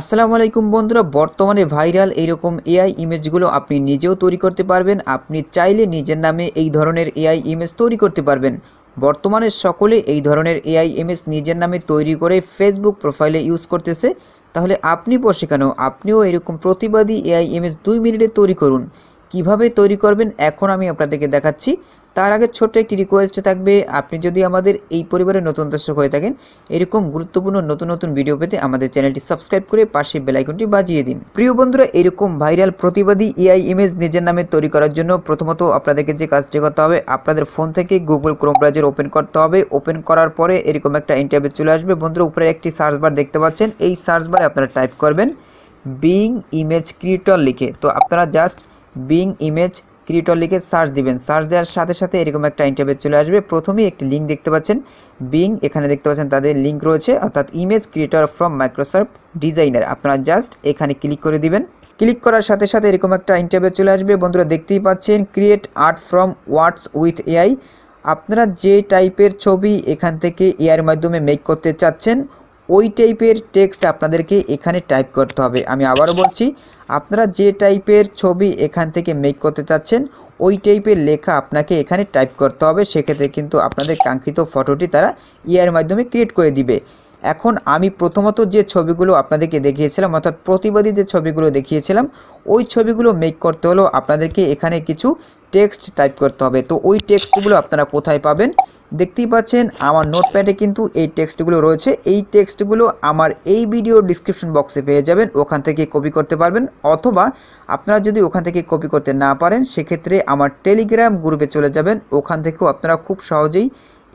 আসসালামু আলাইকুম বন্ধুরা বর্তমানে ভাইরাল এইরকম এআই ইমেজগুলো আপনি নিজেও তৈরি করতে পারবেন আপনি চাইলে নিজের নামে এই ধরনের এআই ইমেজ তৈরি করতে পারবেন বর্তমানে সকলে এই ধরনের এআই ইমেজ নিজের নামে তৈরি করে ফেসবুক প্রোফাইলে ইউজ করতেছে তাহলে আপনি বসে কেন আপনিও এরকম প্রতিবাদী এআই ইমেজ দুই মিনিটে তৈরি করুন কিভাবে তৈরি করবেন এখন আমি আপনাদেরকে দেখাচ্ছি তার আগে ছোট্ট একটি রিকোয়েস্ট থাকবে আপনি যদি আমাদের এই পরিবারের নতুন দর্শক হয়ে থাকেন এরকম গুরুত্বপূর্ণ নতুন নতুন ভিডিও পেতে আমাদের চ্যানেলটি সাবস্ক্রাইব করে পাশে বেলাইকনটি বাজিয়ে দিন প্রিয় বন্ধুরা এরকম ভাইরাল প্রতিবাদী এআই e ইমেজ নিজের নামে তৈরি করার জন্য প্রথমত আপনাদেরকে যে কাজটি করতে হবে আপনাদের ফোন থেকে গুগল ক্রোম ব্রাউজার ওপেন করতে হবে ওপেন করার পরে এরকম একটা ইন্টারভিউ চলে আসবে বন্ধুরা উপরে একটি সার্চ বার দেখতে পাচ্ছেন এই সার্চ বারে আপনারা টাইপ করবেন বিং ইমেজ ক্রিয়েটর লিখে তো আপনারা জাস্ট বিং ইমেজ ক্রিয়েটর লিখে সার্চ দিবেন সার্চ দেওয়ার সাথে সাথে এরকম একটা ইন্টারভেজ চলে আসবে প্রথমেই একটি লিঙ্ক দেখতে পাচ্ছেন বিং এখানে দেখতে পাচ্ছেন তাদের লিঙ্ক রয়েছে অর্থাৎ image creator from Microsoft designer আপনারা জাস্ট এখানে ক্লিক করে দিবেন ক্লিক করার সাথে সাথে এরকম একটা ইন্টারভেজ চলে আসবে বন্ধুরা দেখতেই পাচ্ছেন create art from words with AI আপনারা যে টাইপের ছবি এখান থেকে এআইয়ের মাধ্যমে মেক করতে চাচ্ছেন ওই টাইপের টেক্সট আপনাদেরকে এখানে টাইপ করতে হবে আমি আবারও বলছি আপনারা যে টাইপের ছবি এখান থেকে মেক করতে চাচ্ছেন ওই টাইপের লেখা আপনাকে এখানে টাইপ করতে হবে সেক্ষেত্রে কিন্তু আপনাদের কাঙ্ক্ষিত ফটোটি তারা ইয়ার e মাধ্যমে ক্রিয়েট করে দিবে এখন আমি প্রথমত যে ছবিগুলো আপনাদেরকে দেখিয়েছিলাম অর্থাৎ প্রতিবাদী যে ছবিগুলো দেখিয়েছিলাম ওই ছবিগুলো মেক করতে হলেও আপনাদেরকে এখানে কিছু টেক্সট টাইপ করতে হবে তো ওই টেক্সটগুলো আপনারা কোথায় পাবেন দেখতেই পাচ্ছেন আমার নোটপ্যাডে কিন্তু এই টেক্সটগুলো রয়েছে এই টেক্সটগুলো আমার এই ভিডিও ডিসক্রিপশন বক্সে পেয়ে যাবেন ওখান থেকে কপি করতে পারবেন অথবা আপনারা যদি ওখান থেকে কপি করতে না পারেন সেক্ষেত্রে আমার টেলিগ্রাম গ্রুপে চলে যাবেন ওখান থেকেও আপনারা খুব সহজেই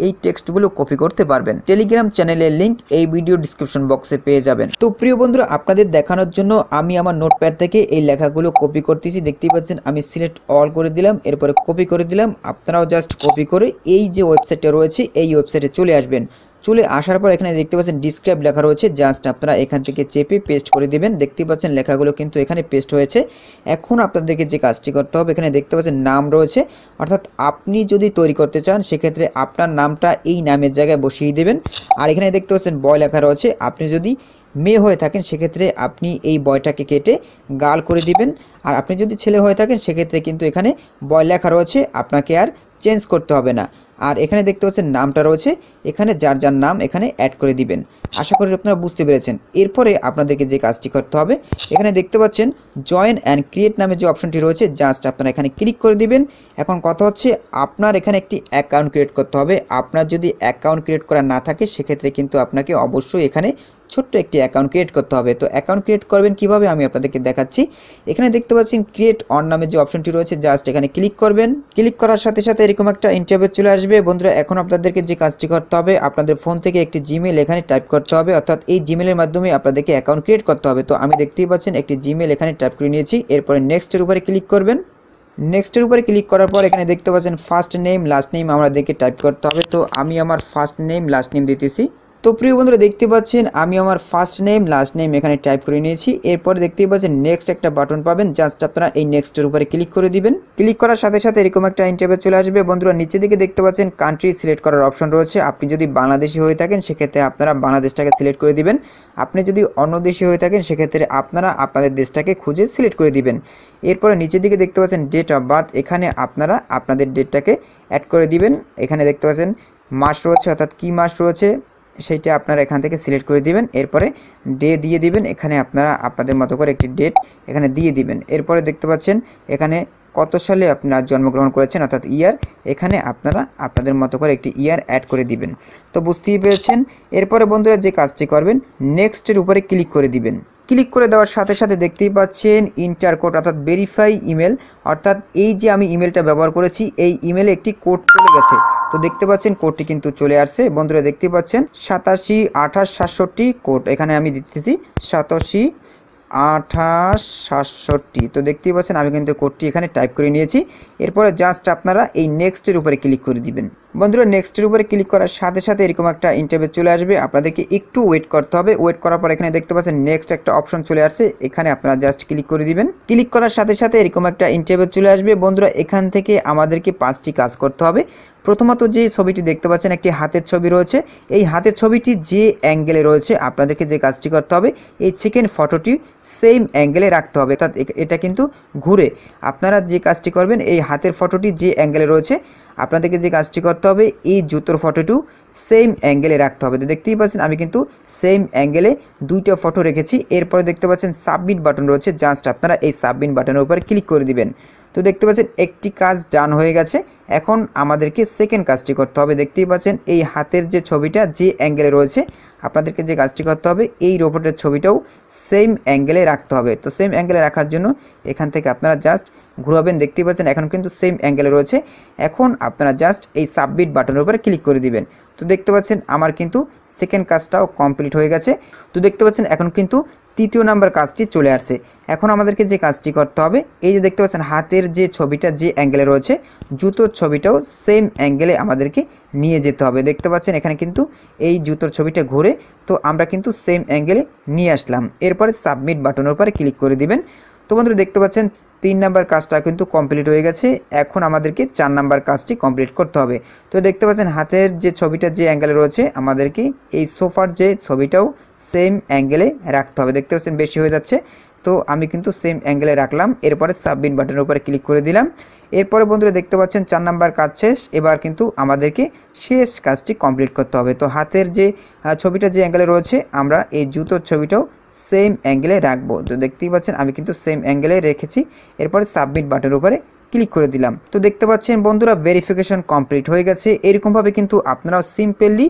এই টেক্সটগুলো কপি করতে পারবেন টেলিগ্রাম চ্যানেলের লিঙ্ক এই ভিডিও ডিসক্রিপশন বক্সে পেয়ে যাবেন তো প্রিয় বন্ধুরা আপনাদের দেখানোর জন্য আমি আমার নোটপ্যাড থেকে এই লেখাগুলো কপি করতেছি দেখতেই পাচ্ছেন আমি সিলেক্ট অল করে দিলাম এরপরে কপি করে দিলাম আপনারাও জাস্ট কপি করে এই যে ওয়েবসাইটটা রয়েছে এই ওয়েবসাইটে চলে আসবেন চলে আসার পর এখানে দেখতে পাচ্ছেন ডিসক্রাইব লেখা রয়েছে জাস্ট আপনারা এখান থেকে চেপে পেস্ট করে দিবেন দেখতে পাচ্ছেন লেখাগুলো কিন্তু এখানে পেস্ট হয়েছে এখন আপনাদেরকে যে কাজটি করতে হবে এখানে দেখতে পাচ্ছেন নাম রয়েছে অর্থাৎ আপনি যদি তৈরি করতে চান সেক্ষেত্রে আপনার নামটা এই নামের জায়গায় বসিয়ে দেবেন আর এখানে দেখতে পাচ্ছেন বয় লেখা রয়েছে আপনি যদি মেয়ে হয়ে থাকেন সেক্ষেত্রে আপনি এই বয়টাকে কেটে গাল করে দিবেন আর আপনি যদি ছেলে হয়ে থাকেন সেক্ষেত্রে কিন্তু এখানে বয় লেখা রয়েছে আপনাকে আর চেঞ্জ করতে হবে না আর এখানে দেখতে পাচ্ছেন নামটা রয়েছে এখানে যার যার নাম এখানে অ্যাড করে দিবেন আশা করি আপনারা বুঝতে পেরেছেন এরপরে আপনাদেরকে যে কাজটি করতে হবে এখানে দেখতে পাচ্ছেন জয়েন অ্যান্ড ক্রিয়েট নামে যে অপশনটি রয়েছে জাস্ট আপনারা এখানে ক্লিক করে দিবেন এখন কথা হচ্ছে আপনার এখানে একটি অ্যাকাউন্ট ক্রিয়েট করতে হবে আপনার যদি অ্যাকাউন্ট ক্রিয়েট করা না থাকে সেক্ষেত্রে কিন্তু আপনাকে অবশ্যই এখানে ছোট্ট একটি অ্যাকাউন্ট ক্রিয়েট করতে হবে তো অ্যাকাউন্ট ক্রিয়েট করবেন কিভাবে আমি আপনাদেরকে দেখাচ্ছি এখানে দেখতে পাচ্ছেন ক্রিয়েট অন নামে যে অপশনটি রয়েছে জাস্ট এখানে ক্লিক করবেন ক্লিক করার সাথে সাথে এরকম একটা ইন্টারভিউ চলে আসবে বন্ধুরা এখন আপনাদেরকে যে কাজটি করতে হবে আপনাদের ফোন থেকে একটি জিমেল এখানে টাইপ করতে হবে অর্থাৎ এই জিমেলের মাধ্যমে আপনাদেরকে অ্যাকাউন্ট ক্রিয়েট করতে হবে তো আমি দেখতেই পাচ্ছেন একটি জিমেল এখানে টাইপ করে নিয়েছি এরপরে নেক্সটের উপরে ক্লিক করবেন নেক্সটের উপরে ক্লিক করার পর এখানে দেখতে পাচ্ছেন ফার্স্ট নেম লাস্ট নেম আমাদেরকে টাইপ করতে হবে তো আমি আমার ফার্স্ট নেম লাস্ট নেম দিতেছি তো প্রিয় বন্ধুরা দেখতে পাচ্ছেন আমি আমার ফার্স্ট নেম লাস্ট নেম এখানে টাইপ করে নিয়েছি এরপরে দেখতে পাচ্ছেন নেক্সট একটা বাটন পাবেন জাস্ট আপনারা এই নেক্সটের উপরে ক্লিক করে দিবেন ক্লিক করার সাথে সাথে এরকম একটা ইন্টারভিউ চলে আসবে বন্ধুরা নিচে দিকে দেখতে পাচ্ছেন কান্ট্রি সিলেক্ট করার অপশন রয়েছে আপনি যদি বাংলাদেশি হয়ে থাকেন সেক্ষেত্রে আপনারা বাংলাদেশটাকে সিলেক্ট করে দিবেন আপনি যদি অন্য দেশে হয়ে থাকেন সেক্ষেত্রে আপনারা আপনাদের দেশটাকে খুঁজে সিলেক্ট করে দিবেন এরপরে নিচের দিকে দেখতে পাচ্ছেন ডেট অফ বার্থ এখানে আপনারা আপনাদের ডেটটাকে অ্যাড করে দিবেন এখানে দেখতে পাচ্ছেন মাস রয়েছে অর্থাৎ কী মাস রয়েছে সেইটা আপনারা এখান থেকে সিলেক্ট করে দিবেন এরপরে ডে দিয়ে দিবেন এখানে আপনারা আপনাদের মতো করে একটি ডেট এখানে দিয়ে দিবেন এরপরে দেখতে পাচ্ছেন এখানে কত সালে আপনারা জন্মগ্রহণ করেছেন অর্থাৎ ইয়ার এখানে আপনারা আপনাদের মতো করে একটি ইয়ার অ্যাড করে দিবেন তো বুঝতেই পেরেছেন এরপরে বন্ধুরা যে কাজটি করবেন নেক্সটের উপরে ক্লিক করে দিবেন ক্লিক করে দেওয়ার সাথে সাথে দেখতেই পাচ্ছেন ইন্টার কোড অর্থাৎ ভেরিফাই ইমেল অর্থাৎ এই যে আমি ইমেলটা ব্যবহার করেছি এই ইমেলে একটি কোড চলে গেছে তো দেখতে পাচ্ছেন কোডটি কিন্তু চলে আসছে বন্ধুরা দেখতে পাচ্ছেন সাতাশি আঠাশ সাতষট্টি কোড এখানে আমি দিতেছি সাতাশি আঠাশ সাতষট্টি তো দেখতেই পাচ্ছেন আমি কিন্তু কোডটি এখানে টাইপ করে নিয়েছি এরপরে জাস্ট আপনারা এই নেক্সটের উপরে ক্লিক করে দিবেন বন্ধুরা নেক্সটের উপরে ক্লিক করার সাথে সাথে এরকম একটা ইন্টারভিউ চলে আসবে আপনাদেরকে একটু ওয়েট করতে হবে ওয়েট করার পর এখানে দেখতে পাচ্ছেন নেক্সট একটা অপশন চলে আসছে এখানে আপনারা জাস্ট ক্লিক করে দিবেন ক্লিক করার সাথে সাথে এরকম একটা ইন্টারভিউ চলে আসবে বন্ধুরা এখান থেকে আমাদেরকে পাঁচটি কাজ করতে হবে প্রথমত যে ছবিটি দেখতে পাচ্ছেন একটি হাতের ছবি রয়েছে এই হাতের ছবিটি যে অ্যাঙ্গেলে রয়েছে আপনাদেরকে যে কাজটি করতে হবে এই চিকেন ফটোটি সেম অ্যাঙ্গেলে রাখতে হবে অর্থাৎ এটা কিন্তু ঘুরে আপনারা যে কাজটি করবেন এই হাতের ফটোটি যে অ্যাঙ্গেলে রয়েছে আপনাদেরকে যে কাজটি করতে হবে এই জুতোর ফটোটু সেম অ্যাঙ্গেলে রাখতে হবে তো দেখতেই পাচ্ছেন আমি কিন্তু সেম অ্যাঙ্গেলে দুইটা ফটো রেখেছি এরপরে দেখতে পাচ্ছেন সাবমিট বাটন রয়েছে জাস্ট আপনারা এই সাবমিট বাটনের উপর ক্লিক করে দিবেন তো দেখতে পাচ্ছেন একটি কাজ ডান হয়ে গেছে এখন আমাদেরকে সেকেন্ড কাজটি করতে হবে দেখতেই পাচ্ছেন এই হাতের যে ছবিটা যে অ্যাঙ্গেলে রয়েছে আপনাদেরকে যে কাজটি করতে হবে এই রোবটের ছবিটাও সেম অ্যাঙ্গেলে রাখতে হবে তো সেম অ্যাঙ্গেলে রাখার জন্য এখান থেকে আপনারা জাস্ট ঘুরাবেন দেখতে পাচ্ছেন এখন কিন্তু সেম অ্যাঙ্গেলে রয়েছে এখন আপনারা জাস্ট এই সাবমিট বাটনের উপরে ক্লিক করে দিবেন তো দেখতে পাচ্ছেন আমার কিন্তু সেকেন্ড কাজটাও কমপ্লিট হয়ে গেছে তো দেখতে পাচ্ছেন এখন কিন্তু তৃতীয় নাম্বার কাজটি চলে আসছে এখন আমাদেরকে যে কাজটি করতে হবে এই যে দেখতে পাচ্ছেন হাতের যে ছবিটা যে অ্যাঙ্গেলে রয়েছে জুতোর ছবিটাও সেম অ্যাঙ্গেলে আমাদেরকে নিয়ে যেতে হবে দেখতে পাচ্ছেন এখানে কিন্তু এই জুতোর ছবিটা ঘুরে তো আমরা কিন্তু সেম অ্যাঙ্গেলে নিয়ে আসলাম এরপরে সাবমিট বাটনের উপরে ক্লিক করে দিবেন তো বন্ধুরা দেখতে পাচ্ছেন তিন নাম্বার কাজটা কিন্তু কমপ্লিট হয়ে গেছে এখন আমাদেরকে চার নাম্বার কাজটি কমপ্লিট করতে হবে তো দেখতে পাচ্ছেন হাতের যে ছবিটা যে অ্যাঙ্গেলে রয়েছে আমাদেরকে এই সোফার যে ছবিটাও সেম অ্যাঙ্গেলে রাখতে হবে দেখতে পাচ্ছেন বেশি হয়ে যাচ্ছে তো আমি কিন্তু সেম অ্যাঙ্গেলে রাখলাম এরপরে সাবমিট বাটনের উপরে ক্লিক করে দিলাম এরপরে বন্ধুরা দেখতে পাচ্ছেন চার নাম্বার কাজ শেষ এবার কিন্তু আমাদেরকে শেষ কাজটি কমপ্লিট করতে হবে তো হাতের যে ছবিটা যে অ্যাঙ্গেলে রয়েছে আমরা এই জুতোর ছবিটাও সেম অ্যাঙ্গেলে রাখবো তো দেখতেই পাচ্ছেন আমি কিন্তু সেম অ্যাঙ্গেলে রেখেছি এরপরে সাবমিট বাটনের উপরে ক্লিক করে দিলাম তো দেখতে পাচ্ছেন বন্ধুরা ভেরিফিকেশন কমপ্লিট হয়ে গেছে এরকমভাবে কিন্তু আপনারা সিম্পলি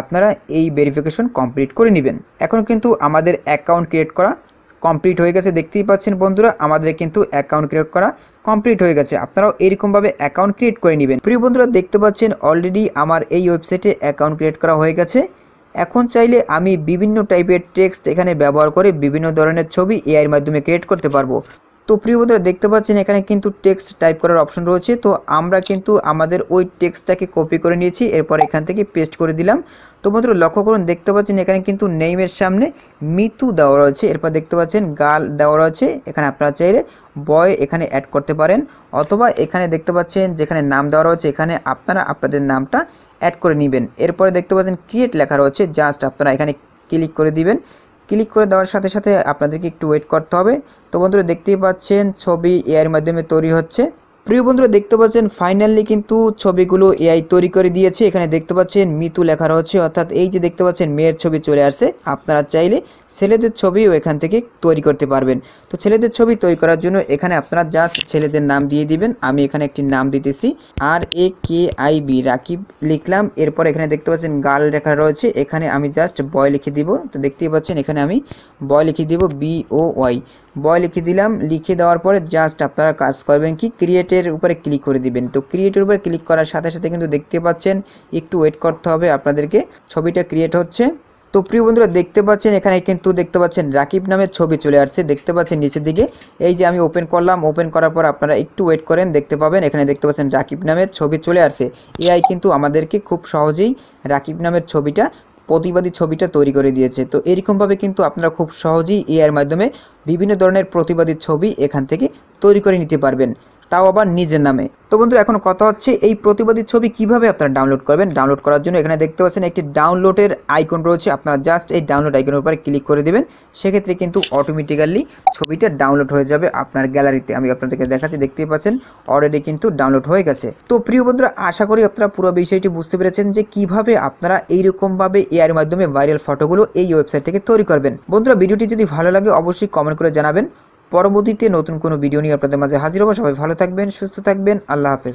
আপনারা এই ভেরিফিকেশন কমপ্লিট করে নেবেন এখন কিন্তু আমাদের অ্যাকাউন্ট ক্রিয়েট করা কমপ্লিট হয়ে গেছে দেখতেই পাচ্ছেন বন্ধুরা আমাদের কিন্তু অ্যাকাউন্ট ক্রিয়েট করা কমপ্লিট হয়ে গেছে আপনারাও এরকমভাবে অ্যাকাউন্ট ক্রিয়েট করে নেবেন প্রিয় বন্ধুরা দেখতে পাচ্ছেন অলরেডি আমার এই ওয়েবসাইটে অ্যাকাউন্ট ক্রিয়েট করা হয়ে গেছে এখন চাইলে আমি বিভিন্ন টাইপের টেক্সট এখানে ব্যবহার করে বিভিন্ন ধরনের ছবি এআইয়ের মাধ্যমে ক্রিয়েট করতে পারবো তো প্রিয় বন্ধুরা দেখতে পাচ্ছেন এখানে কিন্তু টেক্সট টাইপ করার অপশন রয়েছে তো আমরা কিন্তু আমাদের ওই টেক্সটটাকে কপি করে নিয়েছি এরপর এখান থেকে পেস্ট করে দিলাম তো বন্ধুরা লক্ষ্য করুন দেখতে পাচ্ছেন এখানে কিন্তু নেইমের সামনে মিতু দেওয়া রয়েছে এরপর দেখতে পাচ্ছেন গাল দেওয়া রয়েছে এখানে আপনারা চাইলে বয় এখানে অ্যাড করতে পারেন অথবা এখানে দেখতে পাচ্ছেন যেখানে নাম দেওয়া রয়েছে এখানে আপনারা আপনাদের নামটা অ্যাড করে নেবেন এরপরে দেখতে পাচ্ছেন ক্রিয়েট লেখা রয়েছে জাস্ট আপনারা এখানে ক্লিক করে দিবেন ক্লিক করে দেওয়ার সাথে সাথে আপনাদেরকে একটু ওয়েট করতে হবে তো বন্ধুরা দেখতেই পাচ্ছেন ছবি এআইয়ের মাধ্যমে তৈরি হচ্ছে প্রিয় বন্ধুরা দেখতে পাচ্ছেন ফাইনালি কিন্তু ছবিগুলো এআই তৈরি করে দিয়েছে এখানে দেখতে পাচ্ছেন মিতু লেখা রয়েছে অর্থাৎ এই যে দেখতে পাচ্ছেন মেয়ের ছবি চলে আসছে আপনারা চাইলে ছেলেদের ছবিও এখান থেকে তৈরি করতে পারবেন তো ছেলেদের ছবি তৈরি করার জন্য এখানে আপনারা জাস্ট ছেলেদের নাম দিয়ে দিবেন আমি এখানে একটি নাম দিতেছি R A K I B Rakib লিখলাম এরপর এখানে দেখতে পাচ্ছেন গার্ল লেখা রয়েছে এখানে আমি জাস্ট বয় লিখে দিব তো দেখতেই পাচ্ছেন এখানে আমি বয় লিখে দিব বি ও ওয়াই বয় লিখে দিলাম লিখে দেওয়ার পরে জাস্ট আপনারা কাজ করবেন কি ক্রিয়েটে ক্রিয়েটের উপরে ক্লিক করে দিবেন তো ক্রিয়েটের উপরে ক্লিক করার সাথে সাথে কিন্তু দেখতে পাচ্ছেন একটু ওয়েট করতে হবে আপনাদেরকে ছবিটা ক্রিয়েট হচ্ছে তো প্রিয় বন্ধুরা দেখতে পাচ্ছেন এখানে কিন্তু দেখতে পাচ্ছেন রাকিব নামের ছবি চলে আসছে দেখতে পাচ্ছেন নিচের দিকে এই যে আমি ওপেন করলাম ওপেন করার পর আপনারা একটু ওয়েট করেন দেখতে পাবেন এখানে দেখতে পাচ্ছেন রাকিব নামের ছবি চলে আসছে এআই কিন্তু আমাদেরকে খুব সহজেই রাকিব নামের ছবিটা প্রতিবাদী ছবিটা তৈরি করে দিয়েছে তো এরকমভাবে কিন্তু আপনারা খুব সহজেই এআইয়ের মাধ্যমে বিভিন্ন ধরনের প্রতিবাদী ছবি এখান থেকে তৈরি করে নিতে পারবেন তাও আবার নিজের নামে তো বন্ধুরা এখন কথা হচ্ছে এই প্রতিবাদী ছবি কিভাবে আপনারা ডাউনলোড করবেন ডাউনলোড করার জন্য এখানে দেখতে পাচ্ছেন একটি ডাউনলোডের আইকন রয়েছে আপনারা জাস্ট এই ডাউনলোড আইকনের উপরে ক্লিক করে দেবেন সেক্ষেত্রে কিন্তু অটোমেটিক্যালি ছবিটা ডাউনলোড হয়ে যাবে আপনার গ্যালারিতে আমি আপনাদেরকে দেখাচ্ছি দেখতেই পাচ্ছেন অলরেডি কিন্তু ডাউনলোড হয়ে গেছে তো প্রিয় বন্ধুরা আশা করি আপনারা পুরো বিষয়টি বুঝতে পেরেছেন যে কিভাবে আপনারা এইরকমভাবে এআর মাধ্যমে ভাইরাল ফটোগুলো এই ওয়েবসাইট থেকে তৈরি করবেন বন্ধুরা ভিডিওটি যদি ভালো লাগে অবশ্যই কমেন্ট করে জানাবেন পরবর্তীতে নতুন কোনো ভিডিও নিয়ে আপনাদের মাঝে হাজির হবো সবাই ভালো থাকবেন সুস্থ থাকবেন আল্লাহ হাফেজ